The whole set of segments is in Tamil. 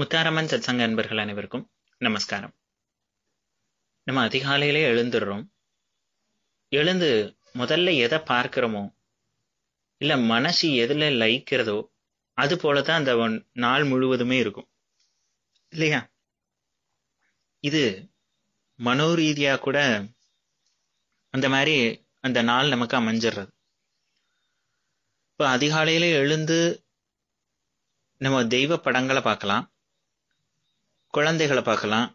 முத்தாரம்மன் சத்சங்க அன்பர்கள் அனைவருக்கும் நமஸ்காரம் நம்ம அதிகாலையிலே எழுந்துடுறோம் எழுந்து முதல்ல எதை பார்க்கிறோமோ இல்லை மனசு எதில் லயிக்கிறதோ அது போல தான் அந்த நாள் முழுவதுமே இருக்கும் இல்லையா இது மனோரீதியாக கூட அந்த மாதிரி அந்த நாள் நமக்கு அமைஞ்சிடுறது இப்போ அதிகாலையில எழுந்து நம்ம தெய்வ படங்களை பார்க்கலாம் குழந்தைகளை பார்க்கலாம்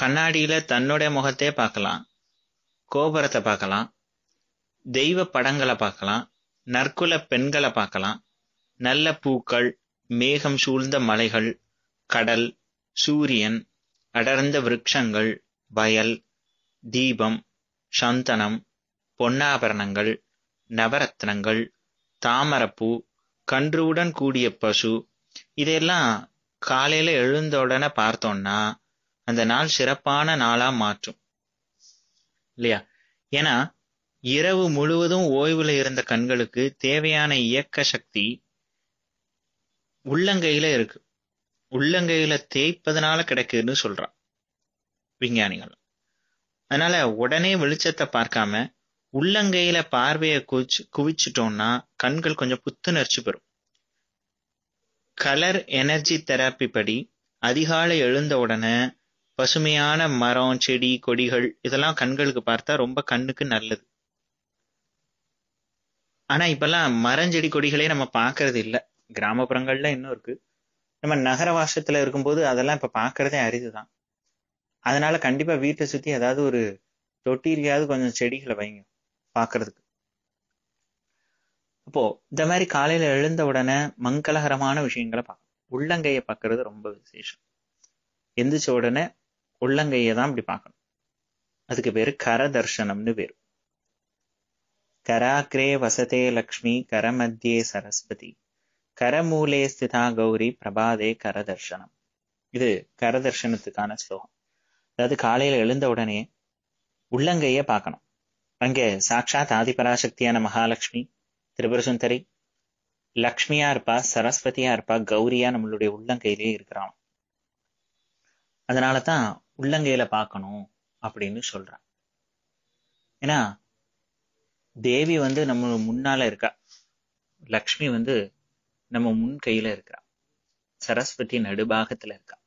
கண்ணாடியில் தன்னுடைய முகத்தையே பார்க்கலாம் கோபுரத்தை பார்க்கலாம் தெய்வ படங்களை பார்க்கலாம் நற்குல பெண்களை பார்க்கலாம் நல்ல பூக்கள் மேகம் சூழ்ந்த மலைகள் கடல் சூரியன் அடர்ந்த விருட்சங்கள் வயல் தீபம் சந்தனம் பொன்னாபரணங்கள் நவரத்னங்கள் தாமரப்பூ கன்றுவுடன் கூடிய பசு இதையெல்லாம் காலையில எழுந்த உடனே பார்த்தோம்னா அந்த நாள் சிறப்பான நாளா மாற்றும் இல்லையா ஏன்னா இரவு முழுவதும் ஓய்வுல இருந்த கண்களுக்கு தேவையான இயக்க சக்தி உள்ளங்கையில இருக்கு உள்ளங்கையில தேய்ப்பதனால கிடைக்குதுன்னு சொல்றான் விஞ்ஞானிகள் அதனால உடனே வெளிச்சத்தை பார்க்காம உள்ளங்கையில பார்வையை குவிச்சு குவிச்சிட்டோம்னா கண்கள் கொஞ்சம் புத்துணர்ச்சி பெறும் கலர் எனர்ஜி தெரப்பி படி அதிகாலை எழுந்த உடனே பசுமையான மரம் செடி கொடிகள் இதெல்லாம் கண்களுக்கு பார்த்தா ரொம்ப கண்ணுக்கு நல்லது ஆனா இப்பெல்லாம் மரம் செடி கொடிகளே நம்ம பார்க்கறது இல்லை கிராமப்புறங்கள்ல இன்னும் இருக்கு நம்ம நகர வாசத்துல இருக்கும்போது அதெல்லாம் இப்ப பார்க்கறதே அரிதுதான் அதனால கண்டிப்பா வீட்டை சுத்தி ஏதாவது ஒரு தொட்டிலையாவது கொஞ்சம் செடிகளை வைங்க பாக்குறதுக்கு அப்போ இந்த மாதிரி காலையில எழுந்த உடனே மங்களகரமான விஷயங்களை பார்க்கணும் உள்ளங்கையை பார்க்கறது ரொம்ப விசேஷம் எந்திரிச்ச உடனே உள்ளங்கையை தான் இப்படி பார்க்கணும் அதுக்கு பேரு கர தர்சனம்னு பேரு கராக்ரே வசதே லக்ஷ்மி கரமத்தியே சரஸ்வதி கரமூலே ஸ்திதா கௌரி பிரபாதே கரதர்ஷனம் இது கரதர்ஷனத்துக்கான ஸ்லோகம் அதாவது காலையில எழுந்த உடனே உள்ளங்கைய பார்க்கணும் அங்கே சாட்சாத் ஆதிபராசக்தியான மகாலட்சுமி திரிபுர சுந்தரி லக்ஷ்மியா இருப்பா சரஸ்வதியா இருப்பா கௌரியா நம்மளுடைய உள்ளங்கையிலே இருக்கிறான் அதனாலதான் உள்ளங்கையில பார்க்கணும் அப்படின்னு சொல்றான் ஏன்னா தேவி வந்து நம்ம முன்னால இருக்கா லக்ஷ்மி வந்து நம்ம முன் கையில இருக்கா சரஸ்வதி நடுபாகத்துல இருக்கா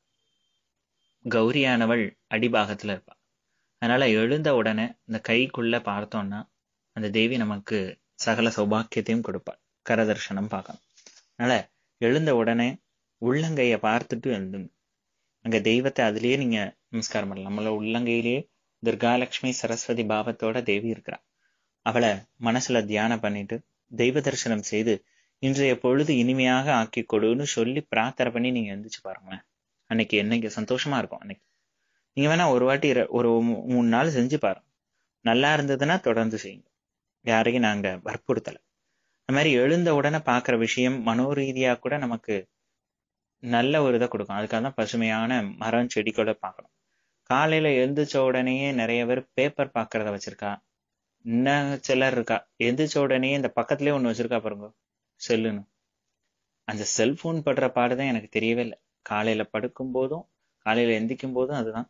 கௌரியானவள் அடிபாகத்துல இருப்பா அதனால எழுந்த உடனே இந்த கைக்குள்ள பார்த்தோம்னா அந்த தேவி நமக்கு சகல சௌபாக்கியத்தையும் கொடுப்பாள் கரதர்ஷனம் பார்க்கணும் அதனால எழுந்த உடனே உள்ளங்கையை பார்த்துட்டு எழுந்துங்க அங்க தெய்வத்தை அதுலயே நீங்க நமஸ்காரம் பண்ணலாம் நம்மள உள்ளங்கையிலேயே துர்காலட்சுமி சரஸ்வதி பாவத்தோட தேவி இருக்கிறா அவளை மனசுல தியானம் பண்ணிட்டு தெய்வ தரிசனம் செய்து இன்றைய பொழுது இனிமையாக ஆக்கி கொடுன்னு சொல்லி பிரார்த்தனை பண்ணி நீங்க எழுந்திரிச்சு பாருங்களேன் அன்னைக்கு என்னைக்கு சந்தோஷமா இருக்கும் அன்னைக்கு நீங்க வேணா ஒரு வாட்டி ஒரு மூணு நாள் செஞ்சு பாருங்க நல்லா இருந்ததுன்னா தொடர்ந்து செய்யுங்க யாரையும் நாங்கள் வற்புறுத்தலை அந்த மாதிரி எழுந்த உடனே பார்க்குற விஷயம் மனோரீதியாக கூட நமக்கு நல்ல ஒரு இதை கொடுக்கும் அதுக்காக தான் பசுமையான மரம் செடி கூட பார்க்கணும் காலையில் எழுந்திரிச்ச உடனேயே நிறைய பேர் பேப்பர் பார்க்குறத வச்சிருக்கா இன்னும் சிலர் இருக்கா எழுந்திரிச்ச உடனே இந்த பக்கத்துலேயே ஒன்று வச்சுருக்கா பாருங்க செல்லுன்னு அந்த செல்ஃபோன் படுற பாடு தான் எனக்கு தெரியவே இல்லை காலையில் படுக்கும் போதும் காலையில் எந்திக்கும் போதும் அதுதான்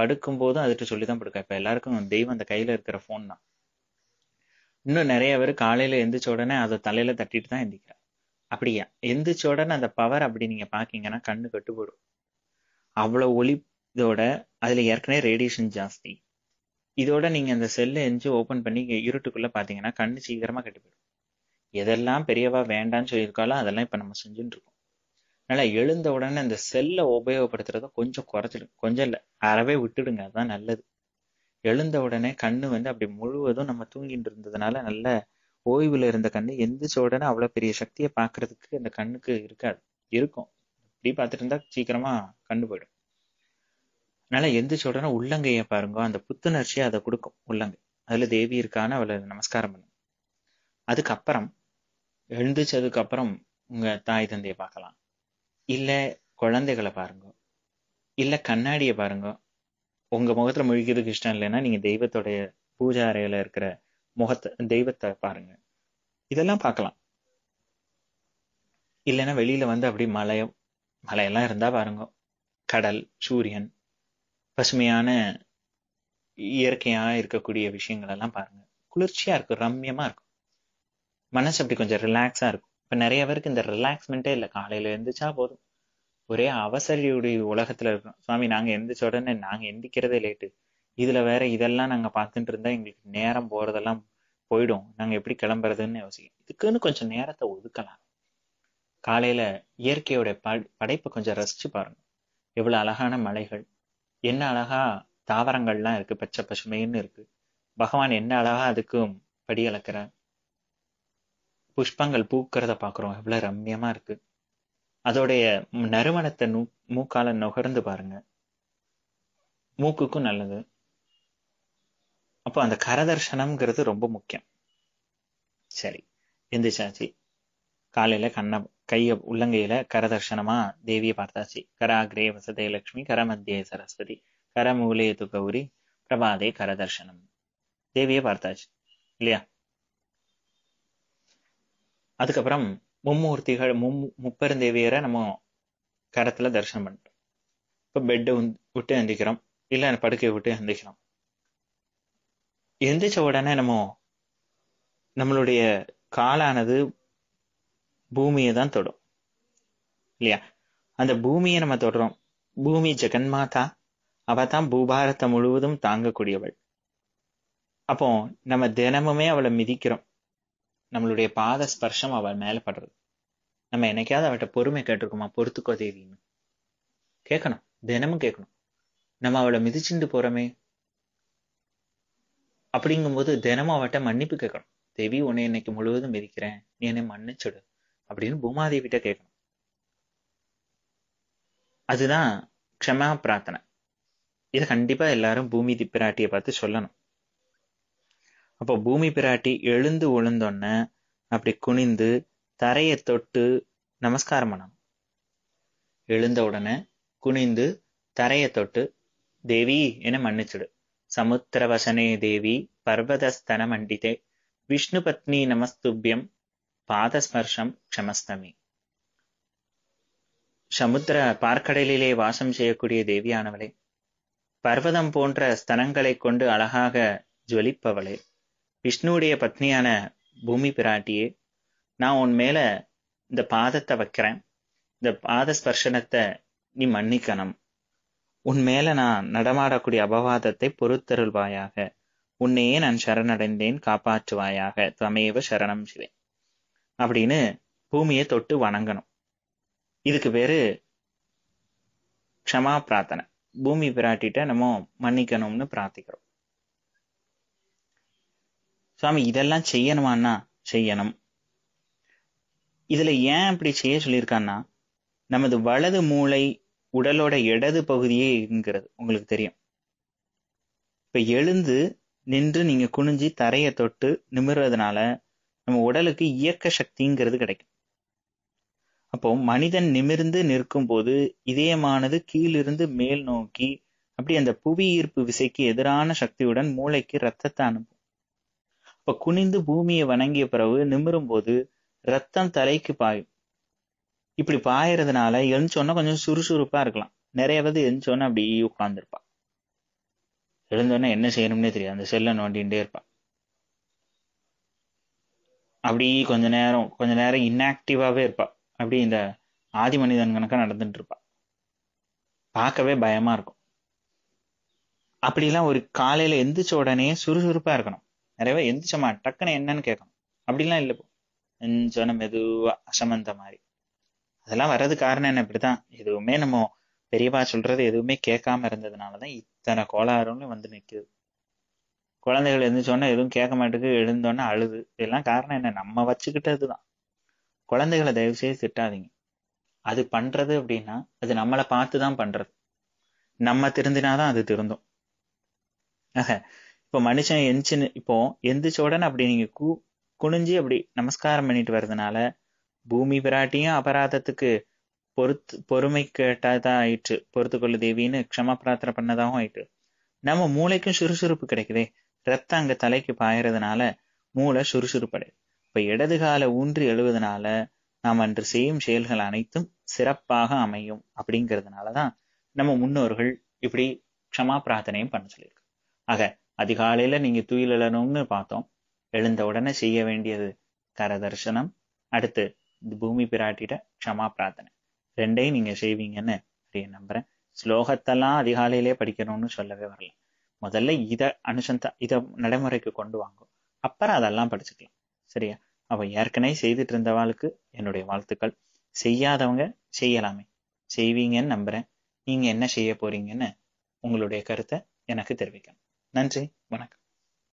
படுக்கும் போதும் அதுட்டு சொல்லி தான் படுக்கா இப்போ எல்லாருக்கும் தெய்வம் அந்த கையில் இருக்கிற ஃபோன் தான் இன்னும் நிறைய பேர் காலையில எந்திரிச்ச உடனே அதை தலையில தட்டிட்டு தான் எந்திக்கிறார் அப்படியா எந்திரிச்ச உடனே அந்த பவர் அப்படி நீங்க பாக்கீங்கன்னா கண்ணு கட்டு போடும் அவ்வளவு ஒளி இதோட அதுல ஏற்கனவே ரேடியேஷன் ஜாஸ்தி இதோட நீங்க அந்த செல்லை எஞ்சி ஓபன் பண்ணி இருட்டுக்குள்ள பாத்தீங்கன்னா கண்ணு சீக்கிரமா கட்டு போயிடும் எதெல்லாம் பெரியவா வேண்டான்னு சொல்லியிருக்காளோ அதெல்லாம் இப்ப நம்ம செஞ்சுட்டு இருக்கோம் அதனால எழுந்த உடனே அந்த செல்லை உபயோகப்படுத்துறத கொஞ்சம் குறைச்சிடும் கொஞ்சம் இல்லை அறவே விட்டுடுங்க அதுதான் நல்லது எழுந்த உடனே கண்ணு வந்து அப்படி முழுவதும் நம்ம தூங்கிட்டு இருந்ததுனால நல்ல ஓய்வுல இருந்த கண்ணு எந்திரிச்ச உடனே அவ்வளவு பெரிய சக்தியை பாக்குறதுக்கு அந்த கண்ணுக்கு இருக்காது இருக்கும் இப்படி பார்த்துட்டு இருந்தா சீக்கிரமா கண்டு போயிடும் அதனால எந்திரிச்ச உடனே உள்ளங்கையை பாருங்க அந்த புத்துணர்ச்சியை அதை கொடுக்கும் உள்ளங்கை அதுல தேவி இருக்கான்னு அவளை நமஸ்காரம் பண்ணும் அதுக்கப்புறம் எழுந்திரிச்சதுக்கு அப்புறம் உங்க தாய் தந்தையை பார்க்கலாம் இல்ல குழந்தைகளை பாருங்க இல்ல கண்ணாடியை பாருங்க உங்க முகத்துல முழிக்கிறதுக்கு கிருஷ்ணன் இல்லைன்னா நீங்க தெய்வத்துடைய பூஜா அறையில இருக்கிற முகத்தை தெய்வத்தை பாருங்க இதெல்லாம் பார்க்கலாம் இல்லைன்னா வெளியில வந்து அப்படி மலை மலையெல்லாம் இருந்தா பாருங்க கடல் சூரியன் பசுமையான இயற்கையா இருக்கக்கூடிய விஷயங்கள் எல்லாம் பாருங்க குளிர்ச்சியா இருக்கும் ரம்யமா இருக்கும் மனசு அப்படி கொஞ்சம் ரிலாக்ஸா இருக்கும் இப்ப நிறைய பேருக்கு இந்த ரிலாக்ஸ்மெண்ட்டே இல்லை காலையில எழுந்துச்சா போதும் ஒரே அவசரியுடைய உலகத்துல இருக்கோம் சுவாமி நாங்க எந்திரிச்ச உடனே நாங்க எந்திக்கிறதே லேட்டு இதுல வேற இதெல்லாம் நாங்க பார்த்துட்டு இருந்தா எங்களுக்கு நேரம் போறதெல்லாம் போயிடும் நாங்க எப்படி கிளம்புறதுன்னு யோசிக்கும் இதுக்குன்னு கொஞ்சம் நேரத்தை ஒதுக்கலாம் காலையில இயற்கையோட படைப்பை கொஞ்சம் ரசிச்சு பாருங்க எவ்வளவு அழகான மலைகள் என்ன அழகா தாவரங்கள்லாம் இருக்கு பச்சை பசுமைன்னு இருக்கு பகவான் என்ன அழகா அதுக்கும் படி அளக்குற புஷ்பங்கள் பூக்கிறத பாக்குறோம் எவ்வளவு ரம்யமா இருக்கு அதோடைய நறுமணத்தை நூ மூக்கால நுகர்ந்து பாருங்க மூக்குக்கும் நல்லது அப்போ அந்த கரதர்ஷனம்ங்கிறது ரொம்ப முக்கியம் சரி எந்திரிச்சாச்சு காலையில கண்ண கைய உள்ளங்கையில கரதர்ஷனமா தேவியை பார்த்தாச்சு கராகிரே வசதே லட்சுமி கரமத்தியே சரஸ்வதி கரமூலே துகௌரி பிரபாதே கரதர்ஷனம் தேவியை பார்த்தாச்சு இல்லையா அதுக்கப்புறம் மும்மூர்த்திகள் மும் முப்பெருந்தேவியரை நம்ம கரத்துல தரிசனம் பண்ணிட்டோம் இப்போ பெட்டு விட்டு எந்திக்கிறோம் இல்லை படுக்கையை விட்டு எந்திக்கிறோம் எந்திரிச்ச உடனே நம்ம நம்மளுடைய காலானது பூமியை தான் தொடும் இல்லையா அந்த பூமியை நம்ம தொடுறோம் பூமி ஜெகன்மாதா அவ தான் பூபாரத்தை முழுவதும் தாங்கக்கூடியவள் அப்போ நம்ம தினமுமே அவளை மிதிக்கிறோம் நம்மளுடைய பாத ஸ்பர்ஷம் அவள் மேலே படுறது நம்ம என்னைக்காவது அவட்ட பொறுமை கேட்டிருக்கோமா பொறுத்துக்கோ தேவின்னு கேட்கணும் தினமும் கேட்கணும் நம்ம அவளை மிதிச்சுண்டு போறோமே அப்படிங்கும்போது தினமும் அவட்ட மன்னிப்பு கேட்கணும் தேவி உன்னை இன்னைக்கு முழுவதும் மிதிக்கிறேன் நீ என்னை மன்னிச்சுடு அப்படின்னு பூமாதேவிட்ட கேட்கணும் அதுதான் க்ஷமா பிரார்த்தனை இதை கண்டிப்பா எல்லாரும் பூமி திப்பிராட்டியை பார்த்து சொல்லணும் அப்போ பூமி பிராட்டி எழுந்து விழுந்தோன்ன அப்படி குனிந்து தரையை தொட்டு நமஸ்காரம் பண்ணணும் எழுந்த உடனே குனிந்து தரையை தொட்டு தேவி என மன்னிச்சுடு சமுத்திர வசனே தேவி பர்வதஸ்தன மண்டிதே விஷ்ணு பத்னி நமஸ்துபியம் பாதஸ்பர்ஷம் க்ஷமஸ்தமி சமுத்திர பார்க்கடலிலே வாசம் செய்யக்கூடிய தேவியானவளே பர்வதம் போன்ற ஸ்தனங்களை கொண்டு அழகாக ஜொலிப்பவளே விஷ்ணுவுடைய பத்னியான பூமி பிராட்டியே நான் உன் மேல இந்த பாதத்தை வைக்கிறேன் இந்த பாத ஸ்பர்ஷனத்தை நீ மன்னிக்கணும் உன் மேல நான் நடமாடக்கூடிய அபவாதத்தை பொறுத்தருள்வாயாக உன்னையே நான் சரணடைந்தேன் காப்பாற்றுவாயாக தமேவ சரணம் சிவே அப்படின்னு பூமியை தொட்டு வணங்கணும் இதுக்கு பேரு க்ஷமா பிரார்த்தனை பூமி பிராட்டிட்ட நம்ம மன்னிக்கணும்னு பிரார்த்திக்கிறோம் சுவாமி இதெல்லாம் செய்யணுமான்னா செய்யணும் இதுல ஏன் அப்படி செய்ய சொல்லியிருக்கான்னா நமது வலது மூளை உடலோட இடது பகுதியே எங்கிறது உங்களுக்கு தெரியும் இப்ப எழுந்து நின்று நீங்க குனிஞ்சி தரையை தொட்டு நிமிர்றதுனால நம்ம உடலுக்கு இயக்க சக்திங்கிறது கிடைக்கும் அப்போ மனிதன் நிமிர்ந்து நிற்கும் போது இதயமானது கீழிருந்து மேல் நோக்கி அப்படி அந்த புவி ஈர்ப்பு விசைக்கு எதிரான சக்தியுடன் மூளைக்கு ரத்தத்தை அனுப்பும் அப்ப குனிந்து பூமியை வணங்கிய பிறகு நிமிரும் போது ரத்தம் தலைக்கு பாயும் இப்படி பாயறதுனால எழுந்தோன்னா கொஞ்சம் சுறுசுறுப்பா இருக்கலாம் நிறைய பேர் எழுந்தோன்னா அப்படி உட்கார்ந்துருப்பா எழுந்தோன்னா என்ன செய்யணும்னே தெரியாது அந்த செல்ல நோண்டிகிட்டே இருப்பா அப்படி கொஞ்ச நேரம் கொஞ்ச நேரம் இன்ஆக்டிவாவே இருப்பா அப்படி இந்த ஆதி மனிதன் கணக்காக நடந்துட்டு இருப்பா பார்க்கவே பயமா இருக்கும் அப்படிலாம் ஒரு காலையில எந்திரிச்ச உடனே சுறுசுறுப்பா இருக்கணும் நிறைய பேர் எந்திரிச்சோமா டக்குன்னு என்னன்னு கேட்கணும் அப்படிலாம் இல்லை இப்போ மெதுவாக மெதுவா அசமந்த மாதிரி அதெல்லாம் வர்றது காரணம் என்ன இப்படிதான் எதுவுமே நம்ம பெரியவா சொல்றது எதுவுமே கேட்காம இருந்ததுனாலதான் இத்தனை கோளாறுகளும் வந்து நிற்குது குழந்தைகள் எழுந்துச்சோன்னா எதுவும் கேட்க மாட்டேங்குது எழுந்தோன்னா அழுது இதெல்லாம் காரணம் என்ன நம்ம வச்சுக்கிட்டதுதான் குழந்தைகளை தயவு செய்து திட்டாதீங்க அது பண்றது அப்படின்னா அது நம்மளை பார்த்து தான் பண்றது நம்ம திருந்தினாதான் அது திருந்தும் இப்ப மனுஷன் எந்திச்சுன்னு இப்போ எந்திரிச்ச உடனே அப்படி நீங்க கு குனிஞ்சு அப்படி நமஸ்காரம் பண்ணிட்டு வர்றதுனால பூமி பிராட்டியும் அபராதத்துக்கு பொறுத்து பொறுமை கேட்டதா ஆயிற்று பொறுத்துக்கொள்ளு தேவின்னு க்ஷமா பிரார்த்தனை பண்ணதாகவும் ஆயிட்டு நம்ம மூளைக்கும் சுறுசுறுப்பு கிடைக்குதே ரத்தம் அங்க தலைக்கு பாயறதுனால மூளை சுறுசுறுப்படை இப்ப இடது கால ஊன்றி எழுவதனால நாம் அன்று செய்யும் செயல்கள் அனைத்தும் சிறப்பாக அமையும் அப்படிங்கிறதுனாலதான் நம்ம முன்னோர்கள் இப்படி க்ஷமா பிரார்த்தனையும் பண்ண சொல்லியிருக்கு ஆக அதிகாலையில் நீங்கள் துயிலணும்னு பார்த்தோம் எழுந்த உடனே செய்ய வேண்டியது கரதர்சனம் அடுத்து பூமி பிராட்டிகிட்ட க்ஷமா பிரார்த்தனை ரெண்டையும் நீங்கள் செய்வீங்கன்னு அப்படின்னு நம்புகிறேன் ஸ்லோகத்தெல்லாம் அதிகாலையிலே படிக்கணும்னு சொல்லவே வரல முதல்ல இதை அனுசந்த இதை நடைமுறைக்கு கொண்டு வாங்கும் அப்புறம் அதெல்லாம் படிச்சுக்கலாம் சரியா அப்போ ஏற்கனவே செய்துட்டு இருந்தவாளுக்கு என்னுடைய வாழ்த்துக்கள் செய்யாதவங்க செய்யலாமே செய்வீங்கன்னு நம்புகிறேன் நீங்கள் என்ன செய்ய போறீங்கன்னு உங்களுடைய கருத்தை எனக்கு தெரிவிக்கணும் நன்றி வணக்கம்